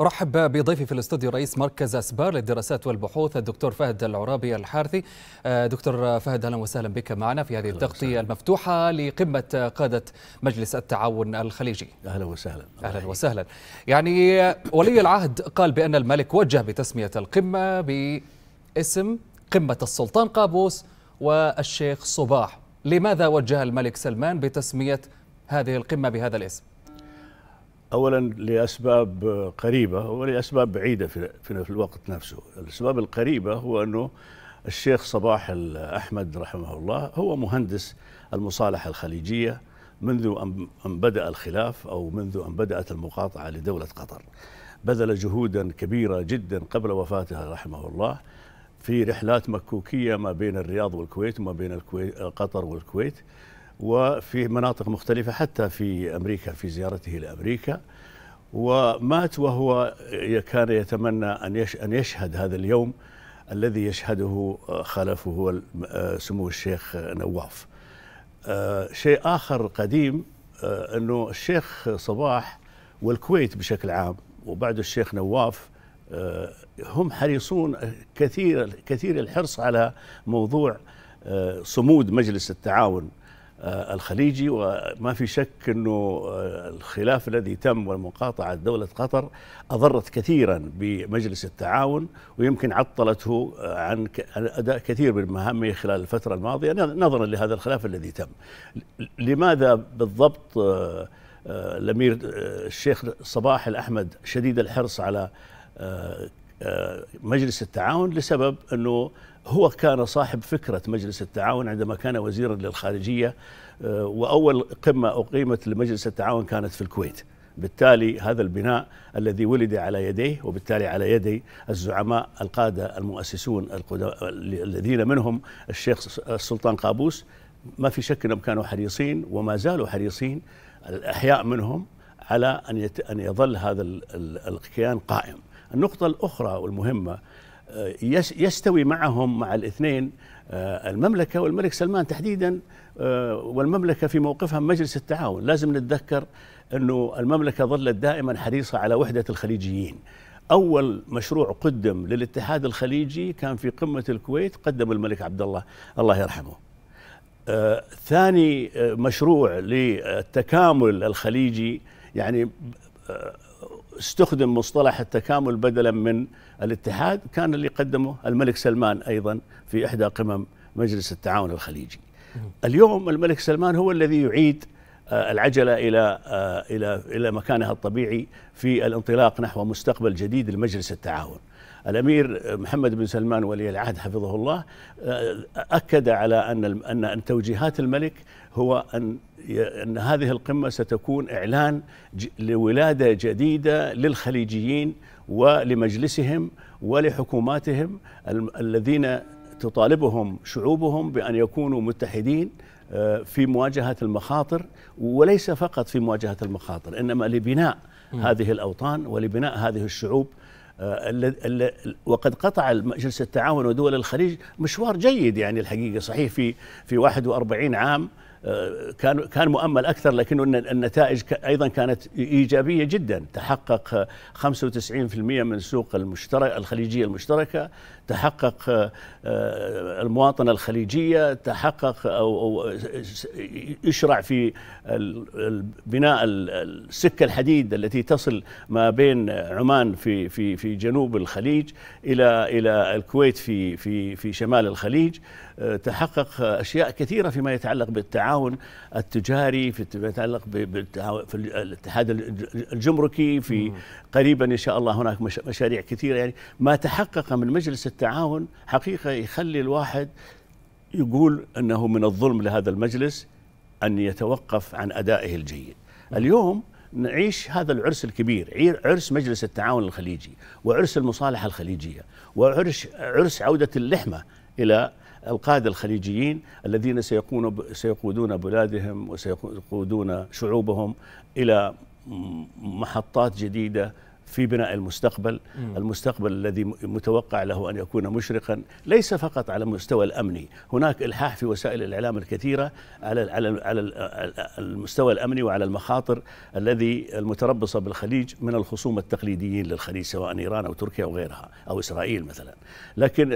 رحب بضيفي في الاستوديو رئيس مركز اسبار للدراسات والبحوث الدكتور فهد العرابي الحارثي. آه، دكتور فهد اهلا وسهلا بك معنا في هذه التغطيه المفتوحه لقمه قاده مجلس التعاون الخليجي. اهلا وسهلا. اهلا وسهلا. يعني ولي العهد قال بان الملك وجه بتسميه القمه باسم قمه السلطان قابوس والشيخ صباح. لماذا وجه الملك سلمان بتسميه هذه القمه بهذا الاسم؟ اولا لاسباب قريبه ولاسباب بعيده في, في الوقت نفسه الاسباب القريبه هو انه الشيخ صباح احمد رحمه الله هو مهندس المصالحه الخليجيه منذ ان بدا الخلاف او منذ ان بدات المقاطعه لدوله قطر بذل جهودا كبيره جدا قبل وفاته رحمه الله في رحلات مكوكيه ما بين الرياض والكويت وما بين الكويت قطر والكويت وفي مناطق مختلفة حتى في أمريكا في زيارته لأمريكا ومات وهو كان يتمنى أن يشهد هذا اليوم الذي يشهده آه، خلفه هو آه، سمو الشيخ آه، نواف شيء آخر قديم أنه الشيخ صباح والكويت بشكل عام وبعد الشيخ نواف هم حريصون كثير كثير الحرص على موضوع صمود مجلس التعاون آه، الخليجي وما في شك انه آه، الخلاف الذي تم والمقاطعه دوله قطر اضرت كثيرا بمجلس التعاون ويمكن عطلته آه، عن اداء كثير من مهامه خلال الفتره الماضيه نظرا لهذا الخلاف الذي تم. لماذا بالضبط الامير الشيخ صباح الاحمد شديد الحرص على مجلس التعاون لسبب انه هو كان صاحب فكرة مجلس التعاون عندما كان وزيرا للخارجية آه، وأول قمة أقيمت لمجلس التعاون كانت في الكويت بالتالي هذا البناء الذي ولد على يديه وبالتالي على يدي الزعماء القادة المؤسسون الذين منهم الشيخ السلطان قابوس ما في شك أنهم كانوا حريصين وما زالوا حريصين الأحياء منهم على أن أن يظل هذا الكيان قائم النقطة الأخرى والمهمة آه، يستوي معهم مع الاثنين آه، المملكة والملك سلمان تحديدا آه، والمملكة في موقفها من مجلس التعاون لازم نتذكر أنه المملكة ظلت دائما حريصة على وحدة الخليجيين أول مشروع قدم للاتحاد الخليجي كان في قمة الكويت قدم الملك عبد الله الله يرحمه آه ثاني مشروع للتكامل الخليجي يعني استخدم مصطلح التكامل بدلا من الاتحاد كان اللي قدمه الملك سلمان أيضا في إحدى قمم مجلس التعاون الخليجي اليوم الملك سلمان هو الذي يعيد آه، العجله الى آه، الى الى مكانها الطبيعي في الانطلاق نحو مستقبل جديد لمجلس التعاون. الامير محمد بن سلمان ولي العهد حفظه الله آه، اكد على ان ان توجيهات الملك هو أن, أن هذه القمة ستكون إعلان لولادة جديدة للخليجيين ولمجلسهم ولحكوماتهم الذين تطالبهم شعوبهم بأن يكونوا متحدين آه، في مواجهة المخاطر وليس فقط في مواجهة المخاطر إنما لبناء هذه الأوطان ولبناء هذه الشعوب آه، وقد قطع مجلس التعاون ودول الخليج مشوار جيد يعني الحقيقة صحيح في في 41 عام كان كان مؤمل اكثر لكن النتائج ايضا كانت ايجابيه جدا تحقق 95% من سوق المشترك الخليجيه المشتركه تحقق آه، آه، المواطنه الخليجيه تحقق او يشرع في بناء السكه الحديد التي تصل ما بين عمان في في في جنوب الخليج الى الى الكويت في في في شمال الخليج آه، تحقق اشياء كثيره فيما يتعلق بالتعاون التجاري في يتعلق في الاتحاد الجمركي في قريبا ان شاء الله هناك مشاريع كثيره يعني ما تحقق من مجلس التعاون حقيقه يخلي الواحد يقول انه من الظلم لهذا المجلس ان يتوقف عن ادائه الجيد. اليوم نعيش هذا العرس الكبير عرس مجلس التعاون الخليجي وعرس المصالحه الخليجيه وعرس عرس عوده اللحمه الى القادة الخليجيين الذين سيقودون بلادهم وسيقودون شعوبهم إلى محطات جديدة في بناء المستقبل م. المستقبل الذي متوقع له أن يكون مشرقا ليس فقط على المستوى الأمني هناك إلحاح في وسائل الإعلام الكثيرة على على على المستوى الأمني وعلى المخاطر الذي المتربصة بالخليج من الخصوم التقليديين للخليج سواء إيران أو تركيا أو غيرها أو إسرائيل مثلا لكن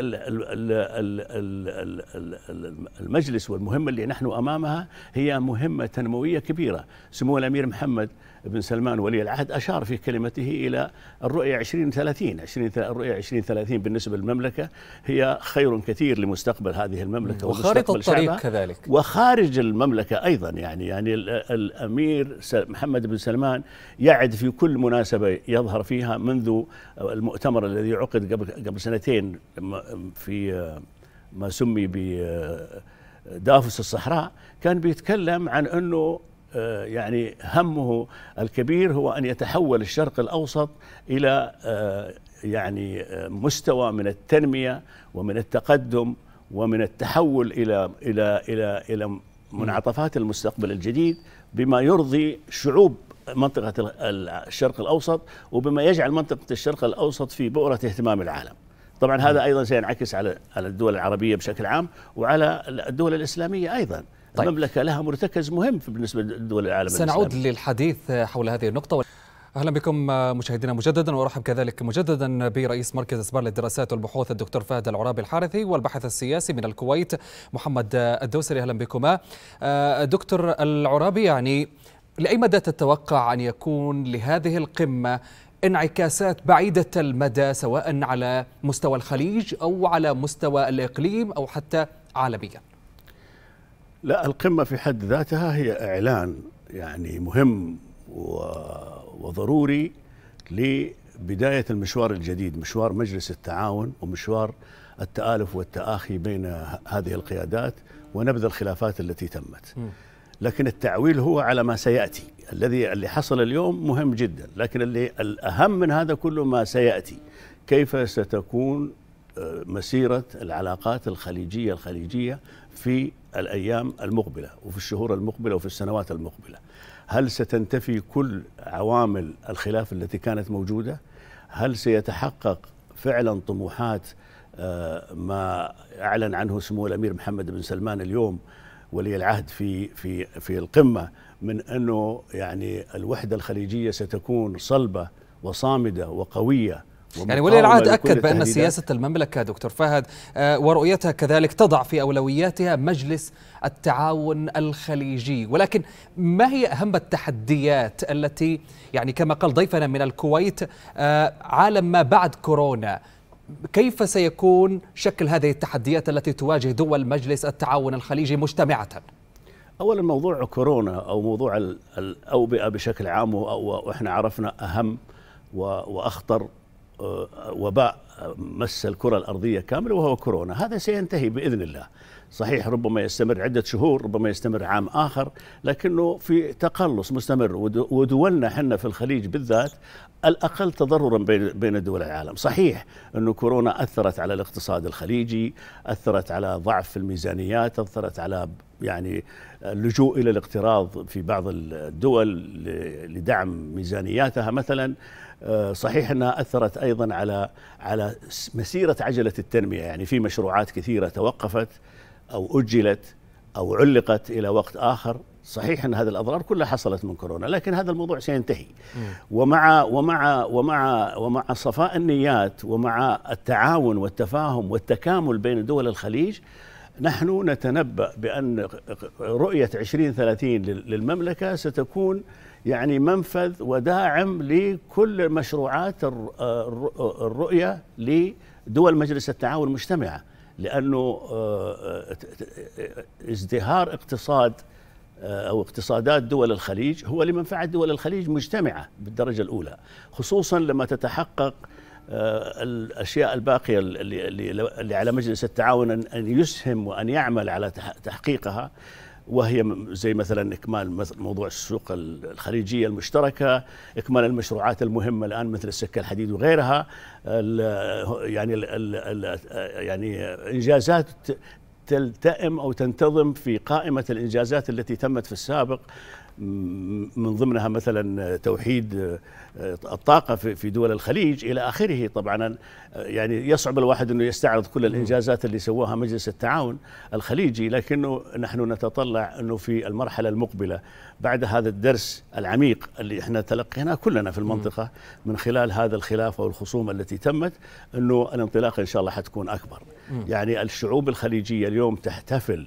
المجلس والمهمة اللي نحن أمامها هي مهمة تنموية كبيرة سمو الأمير محمد بن سلمان ولي العهد أشار في كلمته إلى الرؤية 2030 20 الرؤية 2030 بالنسبة للمملكة هي خير كثير لمستقبل هذه المملكة وخارطة الطريق كذلك وخارج المملكة أيضا يعني يعني الأمير محمد بن سلمان يعد في كل مناسبة يظهر فيها منذ المؤتمر الذي عقد قبل قبل سنتين في ما سمي ب الصحراء كان بيتكلم عن انه آه، يعني همه الكبير هو ان يتحول الشرق الاوسط الى آه، يعني آه، مستوى من التنميه ومن التقدم ومن التحول الى الى الى الى منعطفات المستقبل الجديد بما يرضي شعوب منطقه الشرق الاوسط وبما يجعل منطقه الشرق الاوسط في بؤره اهتمام العالم. طبعا هذا ايضا سينعكس على على الدول العربيه بشكل عام وعلى الدول الاسلاميه ايضا. طيب. المملكة لها مرتكز مهم بالنسبة لدول العالم سنعود الإسلامي. للحديث حول هذه النقطة اهلا بكم مشاهدينا مجددا وارحب كذلك مجددا برئيس مركز اسبار للدراسات والبحوث الدكتور فهد العرابي الحارثي والباحث السياسي من الكويت محمد الدوسري اهلا بكما. آه، دكتور العرابي يعني لاي مدى تتوقع ان يكون لهذه القمه انعكاسات بعيده المدى سواء على مستوى الخليج او على مستوى الاقليم او حتى عالميا؟ لا القمة في حد ذاتها هي إعلان يعني مهم وضروري لبداية المشوار الجديد مشوار مجلس التعاون ومشوار التآلف والتآخي بين هذه القيادات ونبذ الخلافات التي تمت لكن التعويل هو على ما سيأتي الذي اللي حصل اليوم مهم جدا لكن اللي الأهم من هذا كله ما سيأتي كيف ستكون آه، مسيرة العلاقات الخليجية الخليجية في الأيام المقبلة وفي الشهور المقبلة وفي السنوات المقبلة هل ستنتفي كل عوامل الخلاف التي كانت موجودة هل سيتحقق فعلا طموحات آه، ما أعلن عنه سمو الأمير محمد بن سلمان اليوم ولي العهد في في في القمة من أنه يعني الوحدة الخليجية ستكون صلبة وصامدة وقوية يعني ولي العهد اكد بان سياسه المملكه دكتور فهد آه، ورؤيتها كذلك تضع في اولوياتها مجلس التعاون الخليجي ولكن ما هي اهم التحديات التي يعني كما قال ضيفنا من الكويت آه، عالم ما بعد كورونا كيف سيكون شكل هذه التحديات التي تواجه دول مجلس التعاون الخليجي مجتمعه اولا موضوع كورونا او موضوع الاوبئه بشكل عام واحنا عرفنا اهم واخطر وباء مس الكرة الأرضية كاملة وهو كورونا هذا سينتهي بإذن الله صحيح ربما يستمر عدة شهور ربما يستمر عام آخر لكنه في تقلص مستمر ودولنا حنا في الخليج بالذات الأقل تضررا بين دول العالم صحيح أن كورونا أثرت على الاقتصاد الخليجي أثرت على ضعف في الميزانيات أثرت على يعني اللجوء إلى الاقتراض في بعض الدول لدعم ميزانياتها مثلا آه، صحيح انها اثرت ايضا على على مسيره عجله التنميه يعني في مشروعات كثيره توقفت او اجلت او علقت الى وقت اخر صحيح ان هذه الاضرار كلها حصلت من كورونا لكن هذا الموضوع سينتهي ومع ومع ومع ومع صفاء النيات ومع التعاون والتفاهم والتكامل بين دول الخليج نحن نتنبأ بأن رؤية 2030 للمملكة ستكون يعني منفذ وداعم لكل مشروعات آه، آه، الرؤية لدول مجلس التعاون المجتمعة لأنه آه، ازدهار اقتصاد أو اقتصادات دول الخليج هو لمنفعة دول الخليج مجتمعة بالدرجة الأولى خصوصا لما تتحقق الاشياء الباقيه اللي, اللي على مجلس التعاون ان يسهم وان يعمل على تحقيقها وهي زي مثلا اكمال موضوع السوق الخليجيه المشتركه، اكمال المشروعات المهمه الان مثل السكه الحديد وغيرها، الـ يعني الـ الـ يعني انجازات تلتئم او تنتظم في قائمه الانجازات التي تمت في السابق من ضمنها مثلا توحيد آه، الطاقة في دول الخليج إلى آخره طبعا آه، يعني يصعب الواحد أنه يستعرض كل الإنجازات اللي سواها مجلس التعاون الخليجي لكنه نحن نتطلع أنه في المرحلة المقبلة بعد هذا الدرس العميق اللي احنا تلقيناه كلنا في المنطقة من خلال هذا الخلاف أو التي تمت أنه الانطلاق إن شاء الله حتكون أكبر يعني الشعوب الخليجية اليوم تحتفل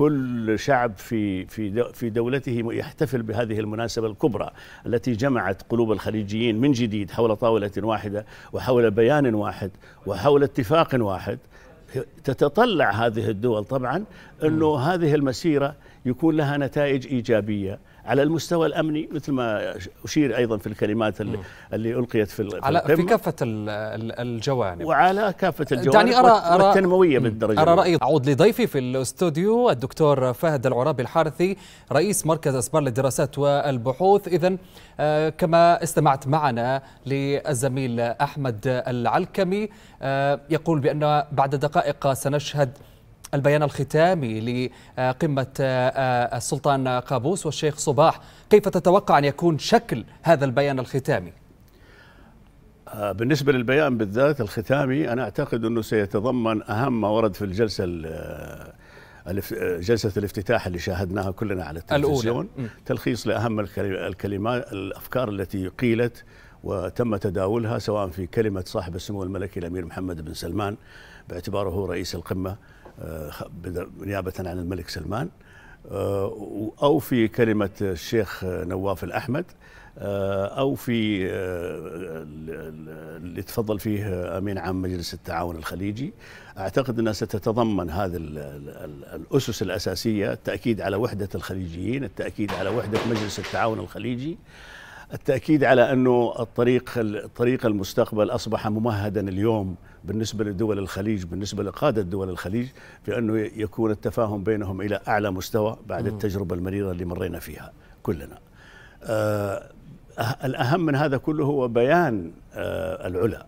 كل شعب في في في دولته يحتفل بهذه المناسبه الكبرى التي جمعت قلوب الخليجيين من جديد حول طاوله واحده وحول بيان واحد وحول اتفاق واحد تتطلع هذه الدول طبعا انه هذه المسيره يكون لها نتائج ايجابيه على المستوى الامني مثل ما اشير ايضا في الكلمات اللي, اللي القيت في على في كافه الجوانب وعلى كافه الجوانب دعني أرى أرى والتنمويه أرى بالدرجه ارى رايي اعود لضيفي في الاستوديو الدكتور فهد العرابي الحارثي رئيس مركز اسبار للدراسات والبحوث اذا آه، كما استمعت معنا للزميل احمد العلكمي آه، يقول بان بعد دقائق سنشهد البيان الختامي لقمة آه، آه، السلطان قابوس والشيخ صباح كيف تتوقع أن يكون شكل هذا البيان الختامي؟ آه، بالنسبة للبيان بالذات الختامي أنا أعتقد أنه سيتضمن أهم ما ورد في الجلسة جلسة الافتتاح اللي شاهدناها كلنا على التلفزيون الأولى. تلخيص لأهم الكلمات الأفكار التي قيلت وتم تداولها سواء في كلمة صاحب السمو الملكي الأمير محمد بن سلمان باعتباره رئيس القمة نيابة عن الملك سلمان آه، أو في كلمة الشيخ نواف الأحمد آه، أو في آه، اللي تفضل فيه أمين عام مجلس التعاون الخليجي أعتقد أنها ستتضمن هذه الأسس الأساسية التأكيد على وحدة الخليجيين التأكيد على وحدة مجلس التعاون الخليجي التأكيد على أنه الطريق الطريق المستقبل أصبح ممهدا اليوم بالنسبة لدول الخليج بالنسبة لقادة دول الخليج في أنه يكون التفاهم بينهم إلى أعلى مستوى بعد التجربة المريرة اللي مرينا فيها كلنا آه،, آه الأهم من هذا كله هو بيان آه العلا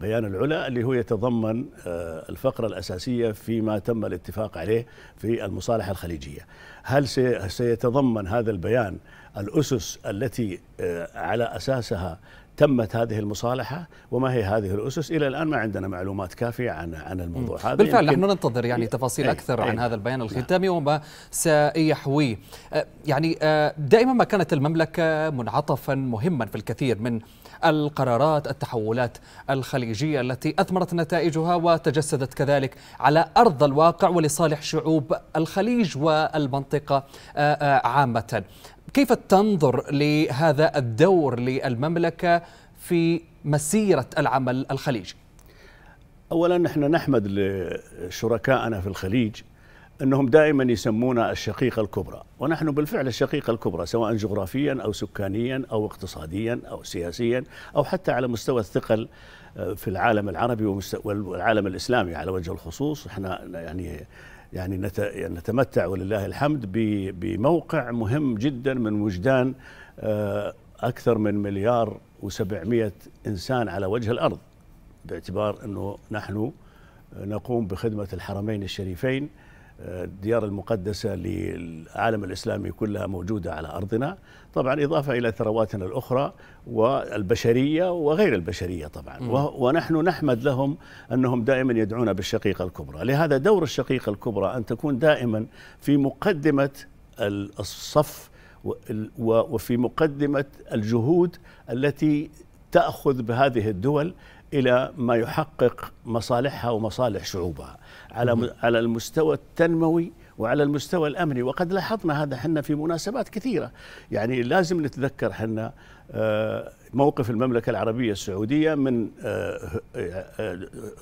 بيان العلا اللي هو يتضمن آه الفقرة الأساسية فيما تم الاتفاق عليه في المصالحة الخليجية هل سيتضمن هذا البيان الأسس التي آه، على أساسها تمت هذه المصالحه وما هي هذه الاسس الى الان ما عندنا معلومات كافيه عن عن الموضوع هذا بالفعل نحن ننتظر يعني تفاصيل أي اكثر أي عن إيه. هذا البيان نعم. الختامي وما سيحويه أه، يعني أه، دائما ما كانت المملكه منعطفا مهما في الكثير من القرارات التحولات الخليجيه التي اثمرت نتائجها وتجسدت كذلك على ارض الواقع ولصالح شعوب الخليج والمنطقه أه، عامه كيف تنظر لهذا الدور للمملكة في مسيرة العمل الخليجي؟ أولا نحن نحمد لشركائنا في الخليج أنهم دائما يسمونا الشقيقة الكبرى ونحن بالفعل الشقيقة الكبرى سواء جغرافيا أو سكانيا أو اقتصاديا أو سياسيا أو حتى على مستوى الثقل آه، في العالم العربي والعالم الإسلامي على وجه الخصوص احنا يعني يعني, يعني نتمتع ولله الحمد بموقع مهم جدا من وجدان آه، أكثر من مليار و700 إنسان على وجه الأرض باعتبار أنه نحن آه، نقوم بخدمة الحرمين الشريفين آه، الديار المقدسة للعالم الإسلامي كلها موجودة على أرضنا طبعا إضافة إلى ثرواتنا الأخرى والبشرية وغير البشرية طبعا م. ونحن نحمد لهم أنهم دائما يدعون بالشقيقة الكبرى لهذا دور الشقيقة الكبرى أن تكون دائما في مقدمة الصف وفي مقدمة الجهود التي تأخذ بهذه الدول الى ما يحقق مصالحها ومصالح شعوبها على على المستوى التنموي وعلى المستوى الامني وقد لاحظنا هذا احنا في مناسبات كثيره يعني لازم نتذكر احنا آه، موقف المملكه العربيه السعوديه من آه، آه،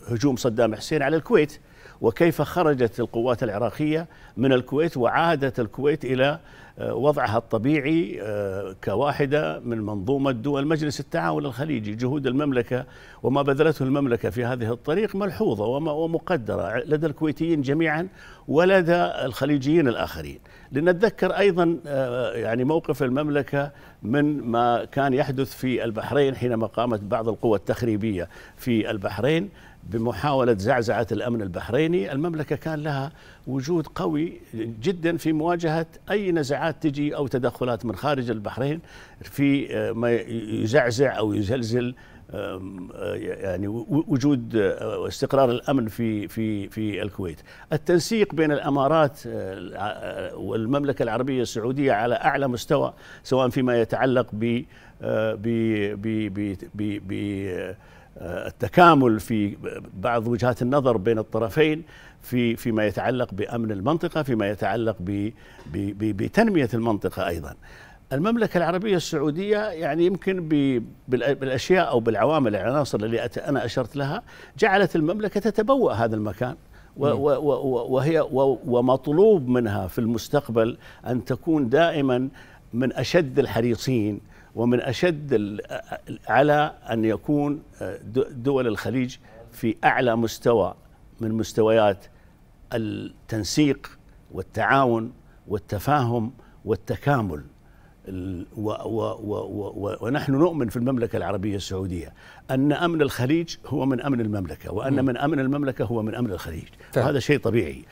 هجوم صدام حسين على الكويت وكيف خرجت القوات العراقية من الكويت وعادت الكويت إلى آه، وضعها الطبيعي آه، كواحدة من منظومة دول مجلس التعاون الخليجي جهود المملكة وما بذلته المملكة في هذه الطريق ملحوظة ومقدرة لدى الكويتيين جميعا ولدى الخليجيين الآخرين لنتذكر أيضا آه، يعني موقف المملكة من ما كان يحدث في البحرين حينما قامت بعض القوى التخريبية في البحرين بمحاولة زعزعة الأمن البحريني المملكة كان لها وجود قوي جدا في مواجهة أي نزعات تجي أو تدخلات من خارج البحرين في آه، ما يزعزع أو يزلزل آه، يعني وجود واستقرار آه، الامن في في في الكويت، التنسيق بين الامارات والمملكه العربيه السعوديه على اعلى مستوى سواء فيما يتعلق ب ب ب ب, ب, ب آه، التكامل في بعض وجهات النظر بين الطرفين في فيما يتعلق بامن المنطقه فيما يتعلق بتنميه المنطقه ايضا المملكة العربية السعودية يعني يمكن بالأشياء أو بالعوامل العناصر اللي أنا أشرت لها جعلت المملكة تتبوأ هذا المكان وهي ومطلوب منها في المستقبل أن تكون دائما من أشد الحريصين ومن أشد على أن يكون آه، دول الخليج في أعلى مستوى من مستويات التنسيق والتعاون والتفاهم والتكامل و و و ونحن نؤمن في المملكة العربية السعودية أن أمن الخليج هو من أمن المملكة وأن من أمن المملكة هو من أمن الخليج فهم. هذا شيء طبيعي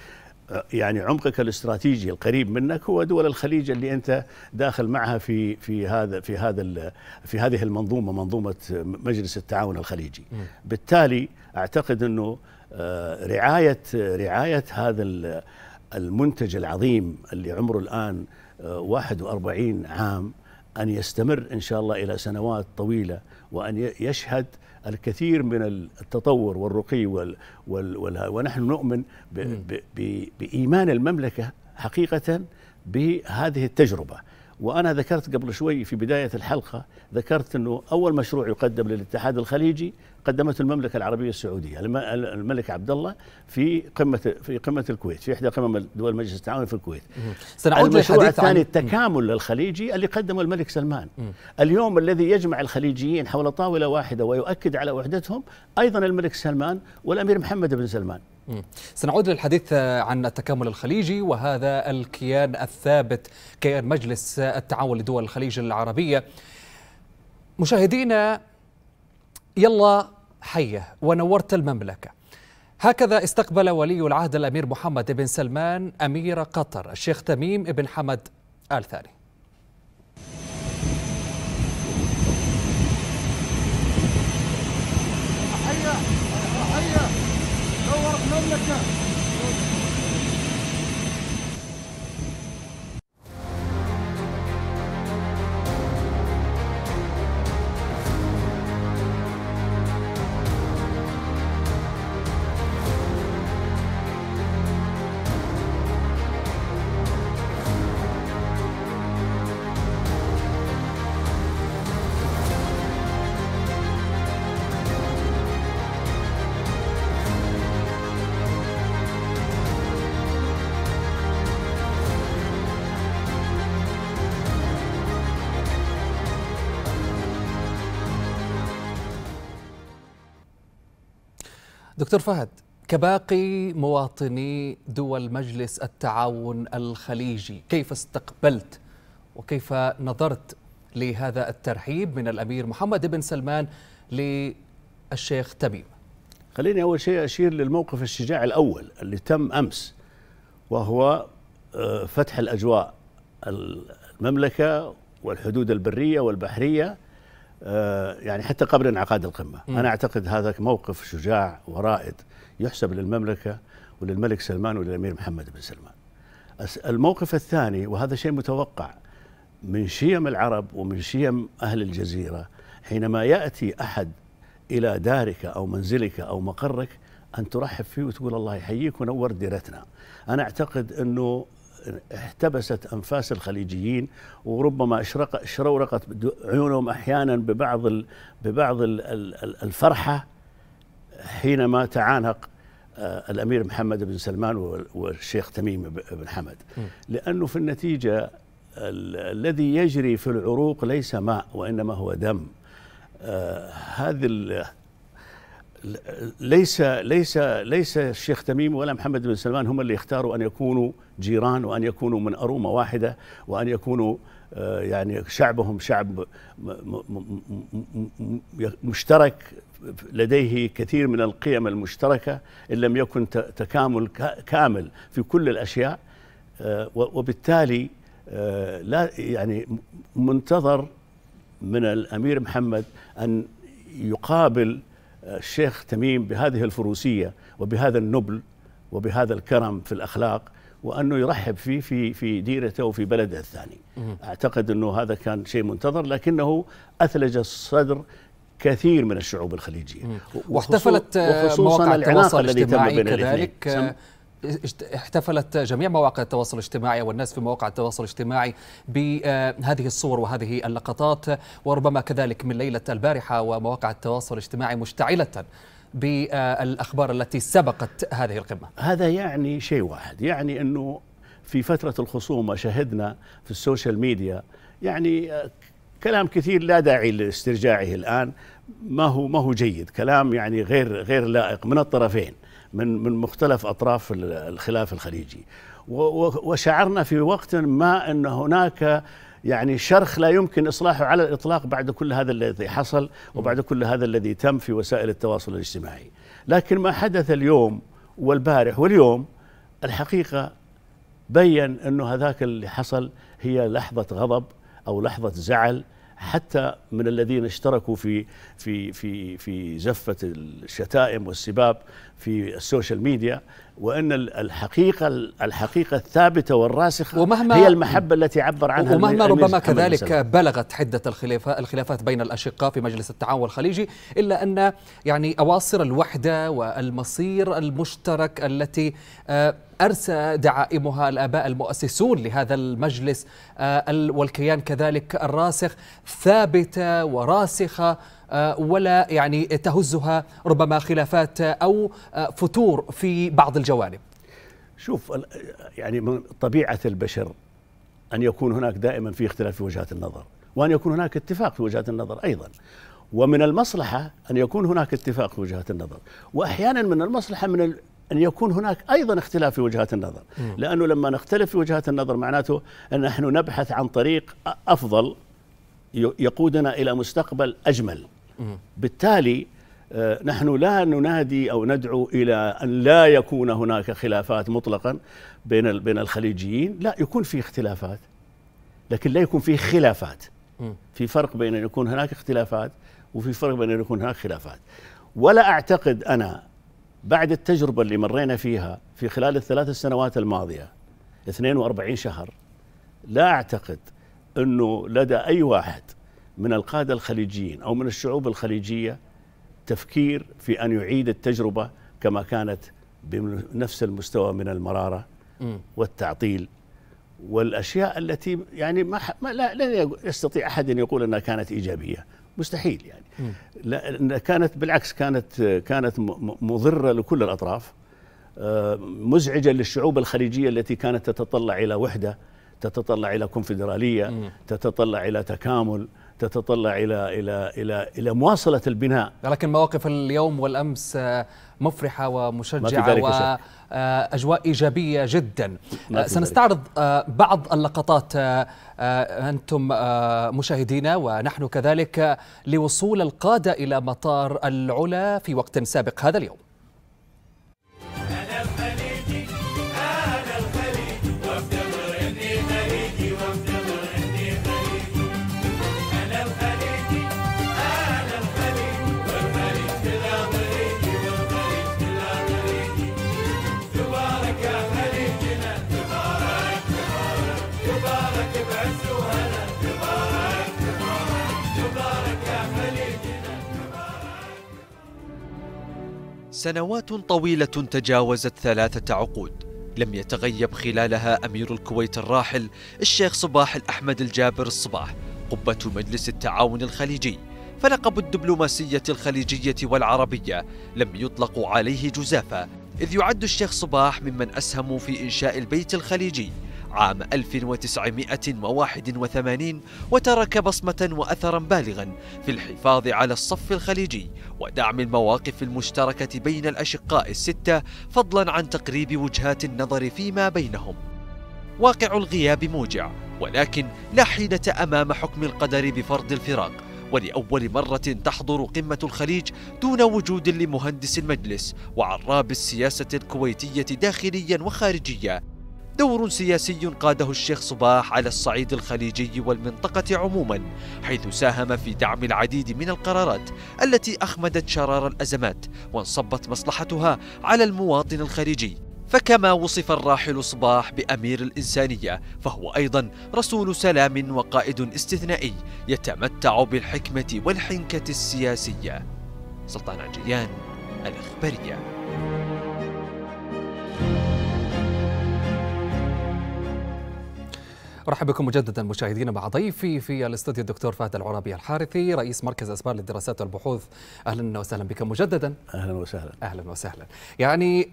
يعني عمقك الاستراتيجي القريب منك هو دول الخليج اللي انت داخل معها في في هذا في هذا في هذه المنظومه منظومه مجلس التعاون الخليجي بالتالي اعتقد انه آه، رعايه رعايه هذا المنتج العظيم اللي عمره الان 41 آه، عام ان يستمر ان شاء الله الى سنوات طويله وان يشهد الكثير من التطور والرقي وال وال وال ونحن نؤمن ب ب ب بإيمان المملكة حقيقة بهذه التجربة وأنا ذكرت قبل شوي في بداية الحلقة ذكرت أنه أول مشروع يقدم للاتحاد الخليجي قدمته المملكه العربيه السعوديه الملك عبد الله في قمه في قمه الكويت في احدى قمم دول مجلس التعاون في الكويت سنعود المشروع الثاني التكامل الخليجي اللي قدمه الملك سلمان اليوم الذي يجمع الخليجيين حول طاوله واحده ويؤكد على وحدتهم ايضا الملك سلمان والامير محمد بن سلمان سنعود للحديث عن التكامل الخليجي وهذا الكيان الثابت كيان مجلس التعاون لدول الخليج العربية مشاهدينا يلا حيه ونورت المملكه هكذا استقبل ولي العهد الامير محمد بن سلمان امير قطر الشيخ تميم بن حمد ال ثاني حيه حيه نورت المملكه دكتور فهد كباقي مواطني دول مجلس التعاون الخليجي كيف استقبلت وكيف نظرت لهذا الترحيب من الامير محمد بن سلمان للشيخ تميم خليني اول شيء اشير للموقف الشجاع الاول اللي تم امس وهو آه، فتح الاجواء المملكه والحدود البريه والبحريه آه، يعني حتى قبل انعقاد القمة م. أنا أعتقد هذا موقف شجاع ورائد يحسب للمملكة وللملك سلمان وللأمير محمد بن سلمان الموقف الثاني وهذا شيء متوقع من شيم العرب ومن شيم أهل الجزيرة حينما يأتي أحد إلى دارك أو منزلك أو مقرك أن ترحب فيه وتقول الله يحييك ونور ديرتنا أنا أعتقد أنه احتبست انفاس الخليجيين وربما اشرق اشرورقت عيونهم احيانا ببعض ال ببعض ال الفرحه حينما تعانق آه، الامير محمد بن سلمان والشيخ تميم بن حمد لانه في النتيجه الذي يجري في العروق ليس ماء وانما هو دم آه، هذه ليس ليس ليس الشيخ تميم ولا محمد بن سلمان هم اللي اختاروا ان يكونوا جيران وان يكونوا من ارومه واحده وان يكونوا آه، يعني شعبهم شعب مشترك لديه كثير من القيم المشتركه ان لم يكن تكامل كامل في كل الاشياء آه، وبالتالي آه، لا يعني منتظر من الامير محمد ان يقابل الشيخ تميم بهذه الفروسيه وبهذا النبل وبهذا الكرم في الاخلاق وانه يرحب فيه في في ديرته وفي بلده الثاني. اعتقد انه هذا كان شيء منتظر لكنه اثلج الصدر كثير من الشعوب الخليجيه واحتفلت وخصوصا مواقع العلاقه التي تم بين الاثنين احتفلت جميع مواقع التواصل الاجتماعي والناس في مواقع التواصل الاجتماعي بهذه الصور وهذه اللقطات وربما كذلك من ليلة البارحة ومواقع التواصل الاجتماعي مشتعلة بالأخبار التي سبقت هذه القمة هذا يعني شيء واحد يعني أنه في فترة الخصومة شهدنا في السوشيال ميديا يعني آه، كلام كثير لا داعي لاسترجاعه الآن ما هو ما هو جيد كلام يعني غير غير لائق من الطرفين من من مختلف اطراف الخلاف الخليجي وشعرنا في وقت ما ان هناك يعني شرخ لا يمكن اصلاحه على الاطلاق بعد كل هذا الذي حصل وبعد كل هذا الذي تم في وسائل التواصل الاجتماعي لكن ما حدث اليوم والبارح واليوم الحقيقه بين انه هذاك اللي حصل هي لحظه غضب او لحظه زعل حتى من الذين اشتركوا في في في في زفه الشتائم والسباب في السوشيال ميديا وان الحقيقه الحقيقه الثابته والراسخه ومهما هي المحبه التي عبر عنها ومهما ربما كذلك سلام. بلغت حده الخلافات بين الاشقاء في مجلس التعاون الخليجي الا ان يعني اواصر الوحده والمصير المشترك التي آه، أرسى دعائمها الآباء المؤسسون لهذا المجلس آه، والكيان كذلك الراسخ ثابتة وراسخة آه، ولا يعني تهزها ربما خلافات أو آه، فتور في بعض الجوانب شوف يعني من طبيعة البشر أن يكون هناك دائما في اختلاف في وجهات النظر وأن يكون هناك اتفاق في وجهات النظر أيضا ومن المصلحة أن يكون هناك اتفاق في وجهات النظر وأحيانا من المصلحة من ال... أن يكون هناك أيضا اختلاف في وجهات النظر لأنه لما نختلف في وجهات النظر معناته أن نحن نبحث عن طريق أفضل يقودنا إلى مستقبل أجمل بالتالي آه، نحن لا ننادي او ندعو الى ان لا يكون هناك خلافات مطلقا بين بين الخليجيين، لا يكون في اختلافات لكن لا يكون في خلافات. في فرق بين ان يكون هناك اختلافات وفي فرق بين ان يكون هناك خلافات. ولا اعتقد انا بعد التجربه اللي مرينا فيها في خلال الثلاث سنوات الماضيه 42 شهر لا اعتقد انه لدى اي واحد من القادة الخليجيين أو من الشعوب الخليجية تفكير في أن يعيد التجربة كما كانت بنفس المستوى من المرارة والتعطيل والأشياء التي يعني ما, ما لا لن يستطيع أحد أن يقول أنها كانت إيجابية مستحيل يعني لا كانت بالعكس كانت كانت مضرة لكل الأطراف آه، مزعجة للشعوب الخليجية التي كانت تتطلع إلى وحدة تتطلع إلى كونفدرالية تتطلع إلى تكامل تتطلع الى الى الى الى مواصله البناء لكن مواقف اليوم والامس آه، مفرحه ومشجعه واجواء ايجابيه جدا آه، سنستعرض آه، بعض اللقطات انتم مشاهدينا ونحن كذلك لوصول القاده الى مطار العلا في وقت سابق هذا اليوم سنوات طويلة تجاوزت ثلاثة عقود لم يتغيب خلالها أمير الكويت الراحل الشيخ صباح الأحمد الجابر الصباح قبة مجلس التعاون الخليجي فلقب الدبلوماسية الخليجية والعربية لم يطلق عليه جزافة إذ يعد الشيخ صباح ممن أسهموا في إنشاء البيت الخليجي عام 1981 وترك بصمة وأثرا بالغا في الحفاظ على الصف الخليجي ودعم المواقف المشتركة بين الأشقاء الستة فضلا عن تقريب وجهات النظر فيما بينهم واقع الغياب موجع ولكن لا حيلة أمام حكم القدر بفرض الفراق ولأول مرة تحضر قمة الخليج دون وجود لمهندس المجلس وعراب السياسة الكويتية داخليا وخارجيا دور سياسي قاده الشيخ صباح على الصعيد الخليجي والمنطقة عموما حيث ساهم في دعم العديد من القرارات التي أخمدت شرار الأزمات وانصبت مصلحتها على المواطن الخليجي فكما وصف الراحل صباح بأمير الإنسانية فهو أيضا رسول سلام وقائد استثنائي يتمتع بالحكمة والحنكة السياسية سلطان عجيان الإخبارية ارحب بكم مجددا مشاهدينا مع ضيفي في الاستوديو الدكتور فهد العرابي الحارثي رئيس مركز اسبان للدراسات والبحوث اهلا وسهلا بك مجددا اهلا وسهلا اهلا وسهلا يعني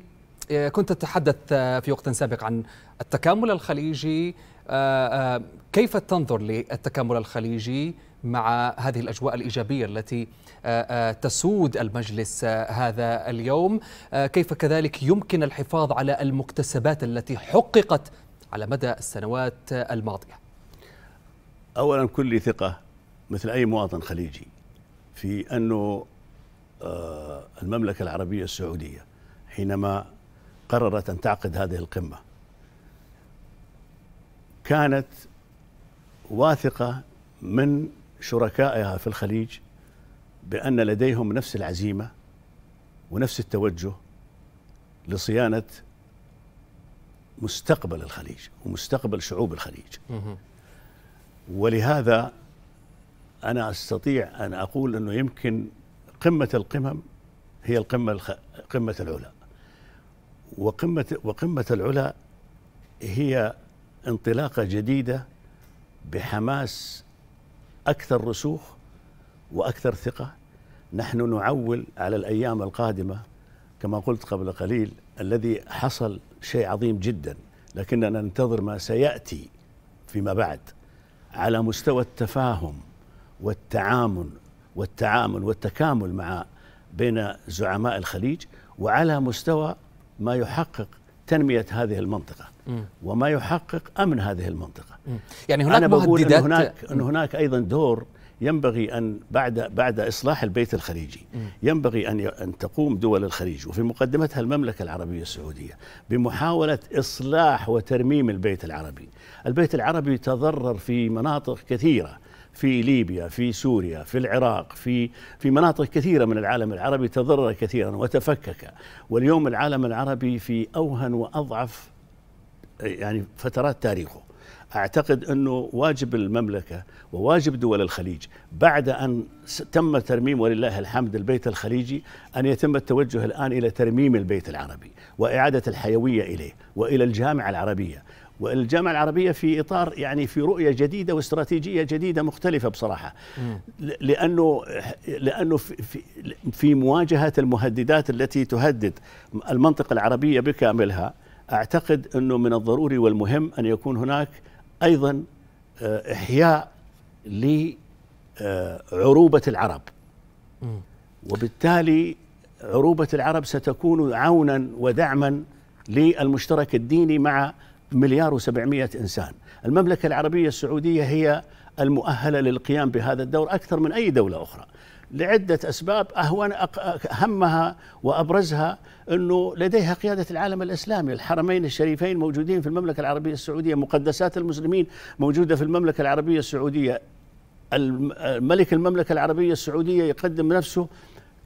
آه، كنت تتحدث آه، في وقت سابق عن التكامل الخليجي آه، كيف تنظر للتكامل الخليجي مع هذه الاجواء الايجابيه التي تسود المجلس هذا اليوم كيف كذلك يمكن الحفاظ على المكتسبات التي حققت على مدى السنوات الماضية أولا كل ثقة مثل أي مواطن خليجي في أنه آه، المملكة العربية السعودية حينما قررت أن تعقد هذه القمة كانت واثقة من شركائها في الخليج بأن لديهم نفس العزيمة ونفس التوجه لصيانة مستقبل الخليج ومستقبل شعوب الخليج ولهذا أنا أستطيع أن أقول أنه يمكن قمة القمم هي القمة الخ... قمة العلا وقمة وقمة العلا هي انطلاقة جديدة بحماس أكثر رسوخ وأكثر ثقة نحن نعول على الأيام القادمة كما قلت قبل قليل الذي حصل شيء عظيم جدا لكننا ننتظر ما سياتي فيما بعد على مستوى التفاهم والتعامل والتعامل والتكامل مع بين زعماء الخليج وعلى مستوى ما يحقق تنميه هذه المنطقه وما يحقق امن هذه المنطقه يعني هناك أنا بقول مهددات إن هناك إن هناك ايضا دور ينبغي أن بعد بعد إصلاح البيت الخليجي ينبغي أن أن تقوم دول الخليج وفي مقدمتها المملكة العربية السعودية بمحاولة إصلاح وترميم البيت العربي البيت العربي تضرر في مناطق كثيرة في ليبيا في سوريا في العراق في في مناطق كثيرة من العالم العربي تضرر كثيرا وتفكك واليوم العالم العربي في أوهن وأضعف يعني فترات تاريخه أعتقد أنه واجب المملكة وواجب دول الخليج بعد أن تم ترميم ولله الحمد البيت الخليجي أن يتم التوجه الآن إلى ترميم البيت العربي وإعادة الحيوية إليه وإلى الجامعة العربية والجامعة العربية في إطار يعني في رؤية جديدة واستراتيجية جديدة مختلفة بصراحة لأنه لأنه في, في مواجهة المهددات التي تهدد المنطقة العربية بكاملها أعتقد أنه من الضروري والمهم أن يكون هناك أيضا آه، إحياء لعروبة العرب وبالتالي عروبة العرب ستكون عونا ودعما للمشترك الديني مع مليار و700 إنسان المملكة العربية السعودية هي المؤهلة للقيام بهذا الدور أكثر من أي دولة أخرى لعدة أسباب أهون أهمها وأبرزها أنه لديها قيادة العالم الإسلامي الحرمين الشريفين موجودين في المملكة العربية السعودية مقدسات المسلمين موجودة في المملكة العربية السعودية ملك المملكة العربية السعودية يقدم نفسه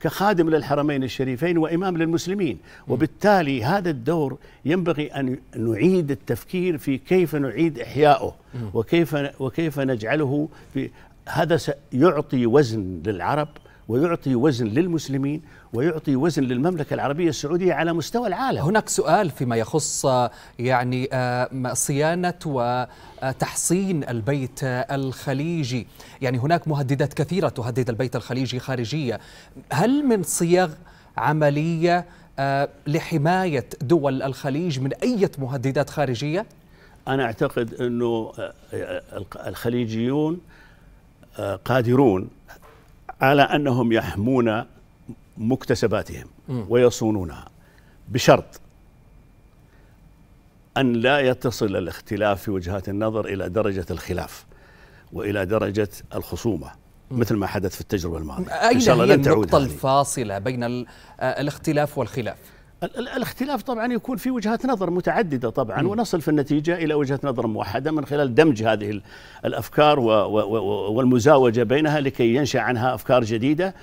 كخادم للحرمين الشريفين وإمام للمسلمين وبالتالي هذا الدور ينبغي أن نعيد التفكير في كيف نعيد إحيائه وكيف, وكيف نجعله في هذا سيعطي وزن للعرب ويعطي وزن للمسلمين ويعطي وزن للمملكة العربية السعودية على مستوى العالم هناك سؤال فيما يخص يعني آه، صيانة وتحصين البيت الخليجي يعني هناك مهددات كثيرة تهدد البيت الخليجي خارجية هل من صيغ عملية آه، لحماية دول الخليج من أي مهددات خارجية؟ أنا أعتقد أنه آه، الخليجيون قادرون على انهم يحمون مكتسباتهم ويصونونها بشرط ان لا يتصل الاختلاف في وجهات النظر الى درجه الخلاف والى درجه الخصومه مثل ما حدث في التجربه الماضيه أين ان شاء الله هي لن تعود النقطه الفاصله بين آه، الاختلاف والخلاف الاختلاف طبعا يكون في وجهات نظر متعدده طبعا م. ونصل في النتيجه الى وجهه نظر موحده من خلال دمج هذه الافكار والمزاوجه بينها لكي ينشا عنها افكار جديده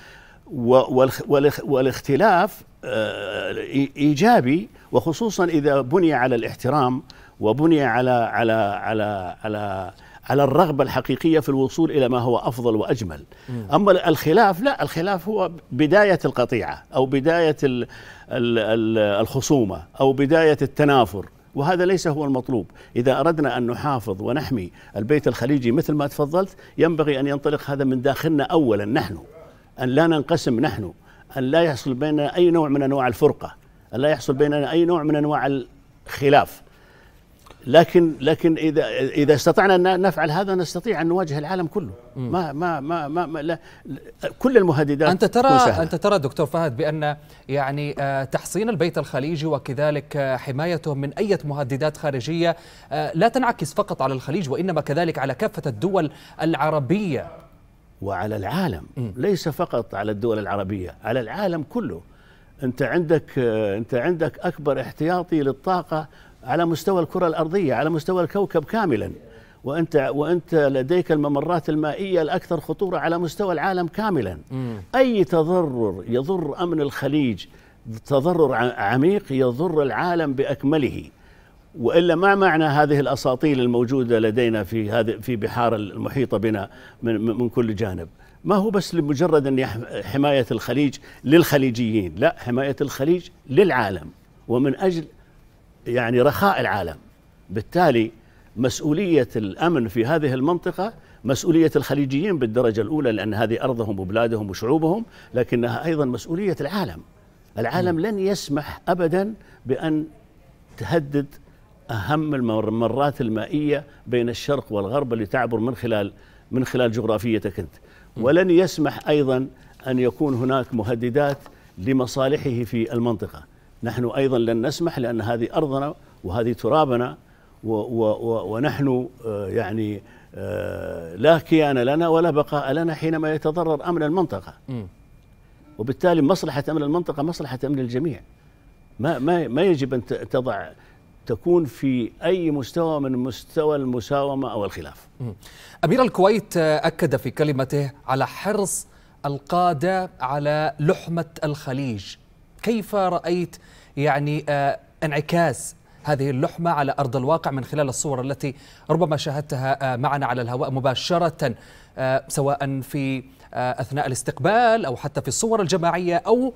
والاختلاف آه، ايجابي وخصوصا اذا بني على الاحترام وبني على على على على على الرغبة الحقيقية في الوصول إلى ما هو أفضل وأجمل م. أما الخلاف لا الخلاف هو بداية القطيعة أو بداية الخصومة أو بداية التنافر وهذا ليس هو المطلوب إذا أردنا أن نحافظ ونحمي البيت الخليجي مثل ما تفضلت ينبغي أن ينطلق هذا من داخلنا أولا نحن أن لا ننقسم نحن أن لا يحصل بيننا أي نوع من أنواع الفرقة أن لا يحصل بيننا أي نوع من أنواع الخلاف لكن لكن اذا اذا استطعنا ان نفعل هذا نستطيع ان نواجه العالم كله ما ما ما, ما, ما لا كل المهددات انت ترى انت ترى دكتور فهد بان يعني آه، تحصين البيت الخليجي وكذلك آه، حمايته من اي مهددات خارجيه آه، لا تنعكس فقط على الخليج وانما كذلك على كافه الدول العربيه وعلى العالم ليس فقط على الدول العربيه على العالم كله انت عندك انت عندك اكبر احتياطي للطاقه على مستوى الكرة الأرضية على مستوى الكوكب كاملا وأنت وأنت لديك الممرات المائية الأكثر خطورة على مستوى العالم كاملا أي تضرر يضر أمن الخليج تضرر عميق يضر العالم بأكمله والا ما معنى هذه الاساطيل الموجوده لدينا في هذه في بحار المحيطه بنا من من كل جانب ما هو بس لمجرد ان حمايه الخليج للخليجيين لا حمايه الخليج للعالم ومن اجل يعني رخاء العالم بالتالي مسؤولية الأمن في هذه المنطقة مسؤولية الخليجيين بالدرجة الأولى لأن هذه أرضهم وبلادهم وشعوبهم لكنها أيضا مسؤولية العالم العالم لن يسمح أبدا بأن تهدد أهم الممرات المائية بين الشرق والغرب اللي تعبر من خلال من خلال جغرافيتك أنت ولن يسمح أيضا أن يكون هناك مهددات لمصالحه في المنطقة نحن أيضا لن نسمح لأن هذه أرضنا وهذه ترابنا و و ونحن آه، يعني آه، لا كيان لنا ولا بقاء لنا حينما يتضرر أمن المنطقة وبالتالي مصلحة أمن المنطقة مصلحة أمن الجميع ما, ما, ما يجب أن تضع تكون في أي مستوى من مستوى المساومة أو الخلاف أمير الكويت آه، أكد في كلمته على حرص القادة على لحمة الخليج كيف رأيت يعني آه، انعكاس هذه اللحمة على أرض الواقع من خلال الصور التي ربما شاهدتها آه، معنا على الهواء مباشرة آه، سواء في أثناء الاستقبال أو حتى في الصور الجماعية أو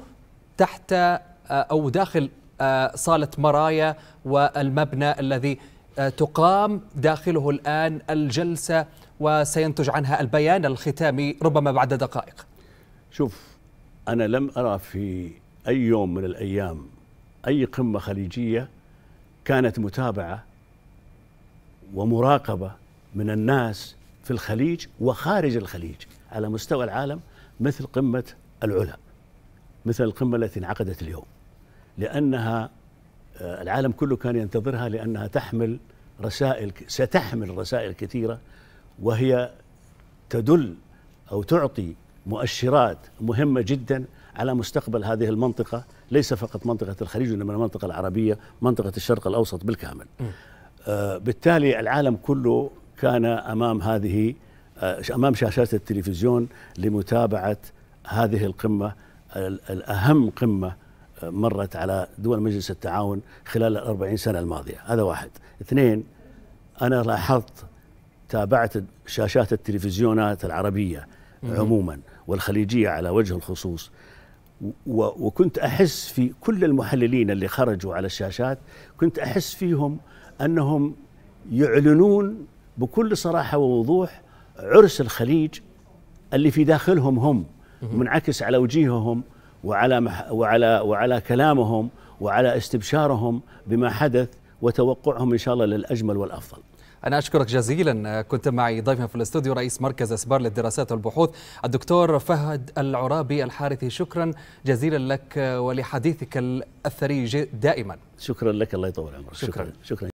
تحت أو داخل صالة مرايا والمبنى الذي تقام داخله الآن الجلسة وسينتج عنها البيان الختامي ربما بعد دقائق شوف أنا لم أرى في أي يوم من الأيام أي قمة خليجية كانت متابعة ومراقبة من الناس في الخليج وخارج الخليج على مستوى العالم مثل قمة العلا مثل القمة التي انعقدت اليوم لأنها آه، العالم كله كان ينتظرها لأنها تحمل رسائل ستحمل رسائل كثيرة وهي تدل أو تعطي مؤشرات مهمة جدا على مستقبل هذه المنطقة ليس فقط منطقة الخليج إنما المنطقة العربية منطقة الشرق الأوسط بالكامل آه، بالتالي العالم كله كان أمام هذه آه، أمام شاشات التلفزيون لمتابعة هذه القمة الأهم قمة آه، مرت على دول مجلس التعاون خلال الأربعين سنة الماضية هذا واحد اثنين أنا لاحظت تابعت شاشات التلفزيونات العربية عموما والخليجية على وجه الخصوص وكنت احس في كل المحللين اللي خرجوا على الشاشات كنت احس فيهم انهم يعلنون بكل صراحه ووضوح عرس الخليج اللي في داخلهم هم منعكس على وجيههم وعلى مح وعلى وعلى كلامهم وعلى استبشارهم بما حدث وتوقعهم ان شاء الله للاجمل والافضل أنا أشكرك جزيلا كنت معي ضيفا في الاستوديو رئيس مركز أسبار للدراسات والبحوث الدكتور فهد العرابي الحارثي شكرا جزيلا لك ولحديثك الثري دائما شكرا لك الله يطول عمرك شكرا شكرا, شكرا.